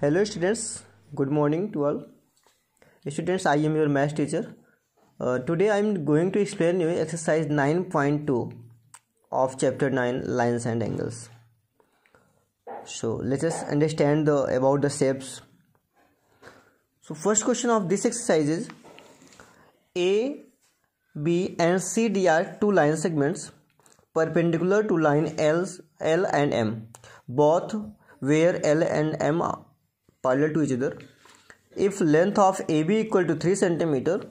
hello students good morning to all students i am your math teacher uh, today i am going to explain you exercise 9.2 of chapter 9 lines and angles so let us understand the about the shapes so first question of this exercise is a b and c d are two line segments perpendicular to line l l and m both where l and m are. parallel to each other if length of AB equal to three centimetre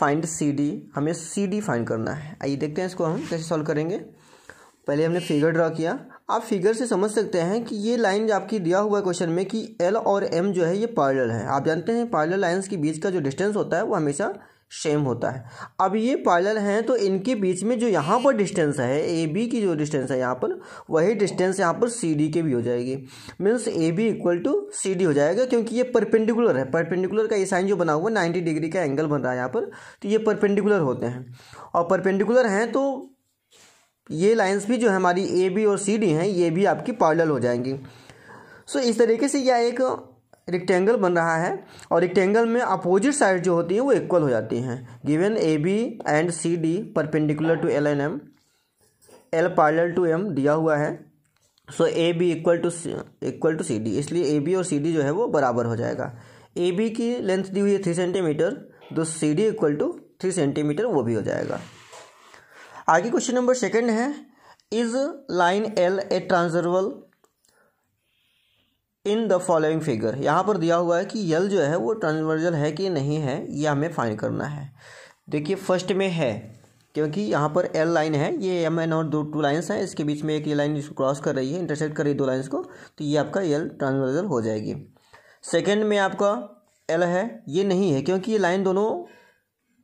find C D हमें C D find करना है आइए देखते हैं इसको हम कैसे solve करेंगे पहले हमने फिगर ड्रा किया आप फिगर से समझ सकते हैं कि ये लाइन आपकी दिया हुआ क्वेश्चन में कि एल और एम जो है ये पार्लर है आप जानते हैं पार्लर लाइन्स के बीच का जो डिस्टेंस होता है वो हमेशा सेम होता है अब ये पैरेलल हैं तो इनके बीच में जो यहाँ पर डिस्टेंस है ए बी की जो डिस्टेंस है यहाँ पर वही डिस्टेंस यहाँ पर सी डी के भी हो जाएगी means A B equal to C D हो जाएगा क्योंकि ये परपेंडिकुलर है परपेंडिकुलर का ये साइन जो बना हुआ नाइन्टी डिग्री का एंगल बन रहा है यहाँ पर तो ये परपेंडिकुलर होते हैं और परपेंडिकुलर हैं तो ये लाइन्स भी जो हमारी ए बी और सी डी हैं ये भी आपकी पैरेलल हो जाएंगी सो so, इस तरीके से यह एक रेक्टेंगल बन रहा है और रेक्टेंगल में अपोजिट साइड जो होती है वो इक्वल हो जाती हैं given A B and C D perpendicular to L and M L parallel to M दिया हुआ है so A B equal to equal to C D इसलिए ए बी और सी डी जो है वो बराबर हो जाएगा ए बी की लेंथ दी हुई है थ्री सेंटीमीटर तो C D equal to three centimetre वो भी हो जाएगा आगे क्वेश्चन नंबर सेकेंड है is line L a transversal in the following figure यहाँ पर दिया हुआ है कि यल जो है वो ट्रांसवर्जल है कि नहीं है ये हमें फाइन करना है देखिए फर्स्ट में है क्योंकि यहाँ पर एल लाइन है ये एम एन और दो टू लाइन्स हैं इसके बीच में एक ये लाइन इसको क्रॉस कर रही है इंटरसेक्ट कर रही है दो लाइन्स को तो ये आपका एल ट्रांसवर्जल हो जाएगी सेकेंड में आपका एल है ये नहीं है क्योंकि ये लाइन दोनों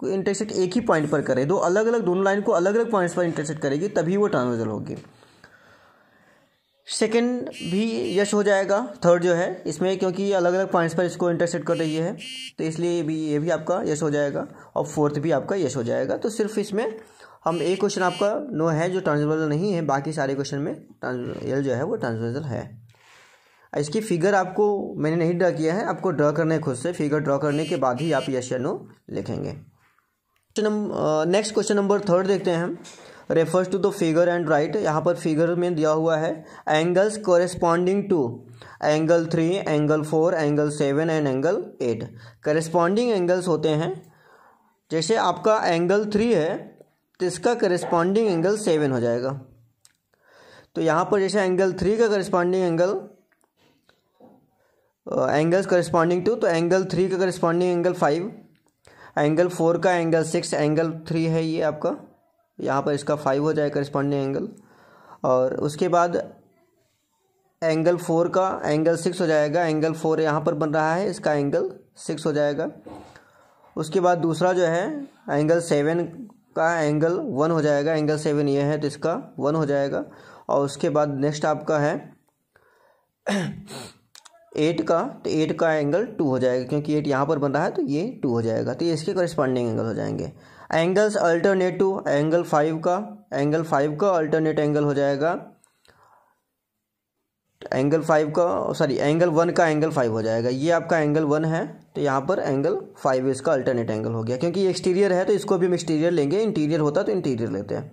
को इंटरसेक्ट एक ही पॉइंट पर करे दो अलग अलग दोनों लाइन को अलग अलग पॉइंट्स पर इंटरसेक्ट करेगी तभी वो ट्रांसवर्जल होगी सेकेंड भी यश हो जाएगा थर्ड जो है इसमें क्योंकि अलग अलग पॉइंट्स पर इसको इंटरसेट कर रही है तो इसलिए भी ये भी आपका यश हो जाएगा और फोर्थ भी आपका यश हो जाएगा तो सिर्फ इसमें हम एक क्वेश्चन आपका नो है जो ट्रांसवर्जल नहीं है बाकी सारे क्वेश्चन में यल जो है वो ट्रांसवर्जल है इसकी फिगर आपको मैंने नहीं ड्रा किया है आपको ड्रा करने खुद से फिगर ड्रा करने के बाद ही आप यश या नो लिखेंगे question next question number third देखते हैं हम refers to the figure and write यहाँ पर फिगर में दिया हुआ है angles corresponding to angle three angle four angle seven and angle eight corresponding angles होते हैं जैसे आपका एंगल थ्री है तो इसका करस्पॉन्डिंग एंगल सेवन हो जाएगा तो यहाँ पर जैसे एंगल थ्री का corresponding angle angles corresponding to तो एंगल थ्री का corresponding angle five angle four का एंगल सिक्स एंगल थ्री है ये आपका यहाँ पर इसका फाइव हो जाएगा करस्पॉन्डिंग एंगल और उसके बाद एंगल फोर का एंगल सिक्स हो जाएगा एंगल फोर यहाँ पर बन रहा है इसका एंगल सिक्स हो जाएगा उसके बाद दूसरा जो है एंगल सेवन का एंगल वन हो जाएगा एंगल सेवन ये है तो इसका वन हो जाएगा और उसके बाद नेक्स्ट आपका है एट का तो एट का एंगल टू हो जाएगा क्योंकि एट यहाँ पर बन रहा है तो ये टू हो जाएगा तो ये इसके करस्पॉन्डिंग एंगल हो जाएंगे angles alternate to angle five का एंगल फाइव का अल्टरनेट एंगल हो जाएगा एंगल फाइव का सॉरी एंगल वन का एंगल फाइव हो जाएगा ये आपका एंगल वन है तो यहाँ पर एंगल फाइव इसका अल्टरनेट एंगल हो गया क्योंकि एक्सटीरियर है तो इसको भी हम एक्सटीरियर लेंगे इंटीरियर होता तो इंटीरियर लेते हैं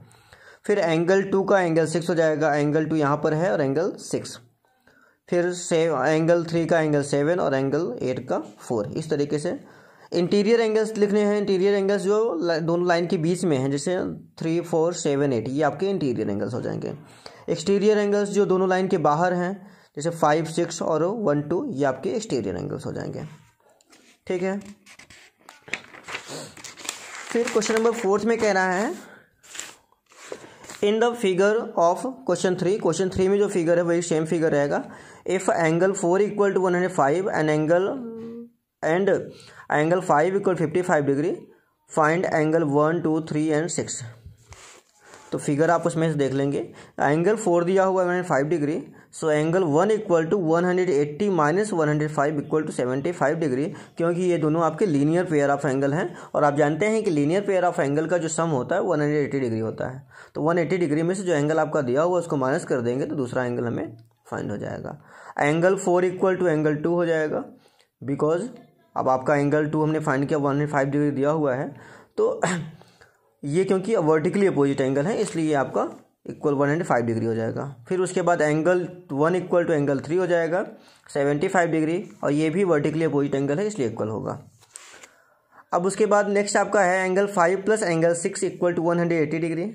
फिर एंगल टू का एंगल सिक्स हो जाएगा एंगल टू यहाँ पर है और एंगल सिक्स फिर से एंगल थ्री का एंगल सेवन और एंगल एट का फोर इस तरीके से इंटीरियर एंगल्स लिखने हैं इंटीरियर एंगल्स जो दोनों लाइन के बीच में हैं जैसे थ्री फोर सेवन एट ये आपके इंटीरियर एंगल्स हो जाएंगे एक्सटीरियर एंगल्स जो दोनों लाइन के बाहर हैं जैसे फाइव सिक्स और वन टू ये आपके एक्सटीरियर एंगल्स हो जाएंगे ठीक है फिर क्वेश्चन नंबर फोर्थ में कह रहा है in the figure of question three question three में जो फिगर है वही सेम फिगर रहेगा if angle four equal to one hundred five and angle and angle five equal fifty five degree find angle one two three and six तो figure आप उसमें से देख लेंगे एंगल फोर दिया हुआ है मैंने five degree so angle one equal to one hundred eighty minus one hundred five equal to seventy five degree क्योंकि ये दोनों आपके लीनियर पेयर ऑफ एंगल हैं और आप जानते हैं कि लीनियर पेयर ऑफ एंगल का जो सम होता है वन हंड्रेड एट्टी डिग्री होता है तो वन एट्टी डिग्री में से जो एंगल आपका दिया हुआ उसको माइनस कर देंगे तो दूसरा एंगल हमें फाइंड हो जाएगा angle four equal to angle two हो जाएगा बिकॉज अब आपका एंगल टू हमने फाइंड किया वन फाइव डिग्री दिया हुआ है तो ये क्योंकि वर्टिकली अपोजिट एंगल है इसलिए आपका equal one and five degree हो जाएगा फिर उसके बाद angle one equal to angle three हो जाएगा सेवेंटी फाइव डिग्री और ये भी वर्टिकली अपोजिट एंगल है इसलिए इक्वल होगा अब उसके बाद नेक्स्ट आपका है angle five plus angle six equal to one hundred eighty degree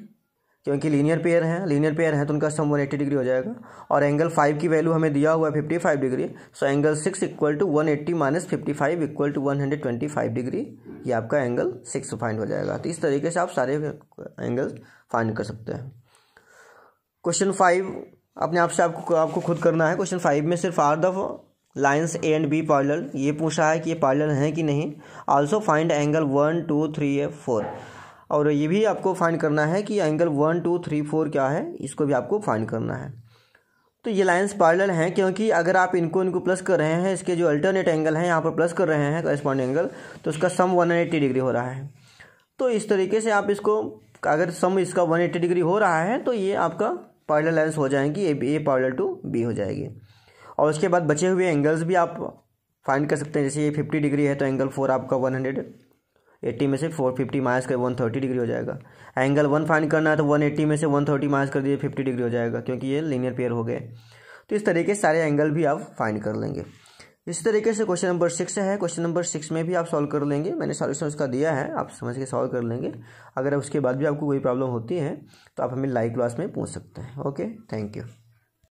क्योंकि लीनियर पेयर हैं लीनियर पेयर है तो उनका सम 180 डिग्री हो जाएगा और एंगल फाइव की वैल्यू हमें दिया हुआ है 55 degree so angle six equal to one eighty minus fifty five equal to one hundred twenty five degree ये आपका एंगल सिक्स फाइंड हो जाएगा तो इस तरीके से आप सारे एंगल फाइंड कर सकते हैं क्वेश्चन फाइव अपने आप से आपको आपको खुद करना है क्वेश्चन फाइव में सिर्फ are the lines A and B parallel ये पूछा है कि ये पार्लर हैं कि नहीं also find angle one two three a four और ये भी आपको फाइंड करना है कि angle one two three four क्या है इसको भी आपको फाइंड करना है तो ये लाइन्स पार्लर हैं क्योंकि अगर आप इनको इनको प्लस कर रहे हैं इसके जो अल्टरनेट एंगल हैं यहाँ पर प्लस कर रहे हैं करस्पॉन्ड एंगल तो उसका सम वन एट्टी डिग्री हो रहा है तो इस तरीके से आप इसको अगर सम इसका वन एट्टी डिग्री हो रहा है तो ये आपका पार्लर लाइन्स हो जाएंगी A A parallel to B हो जाएगी और उसके बाद बचे हुए एंगल्स भी आप फाइंड कर सकते हैं जैसे ये फिफ्टी डिग्री है तो एंगल फोर आपका वन हंड्रेड एट्टी में से फोर फिफ्टी माइनस कर वन थर्टी डिग्री हो जाएगा एंगल वन फाइंड करना है तो वन एट्टी में से वन थर्टी माइनस कर दीजिए फिफ्टी डिग्री हो जाएगा क्योंकि ये लीनियर पेयर हो गए तो इस तरीके से सारे एंगल भी आप फाइंड कर लेंगे इसी तरीके से क्वेश्चन नंबर सिक्स है क्वेश्चन नंबर सिक्स में भी आप सॉल्व कर लेंगे मैंने सॉल्यूशन उसका दिया है आप समझ के सॉल्व कर लेंगे अगर उसके बाद भी आपको कोई प्रॉब्लम होती है तो आप हमें लाइव क्लास में पूछ सकते हैं ओके थैंक यू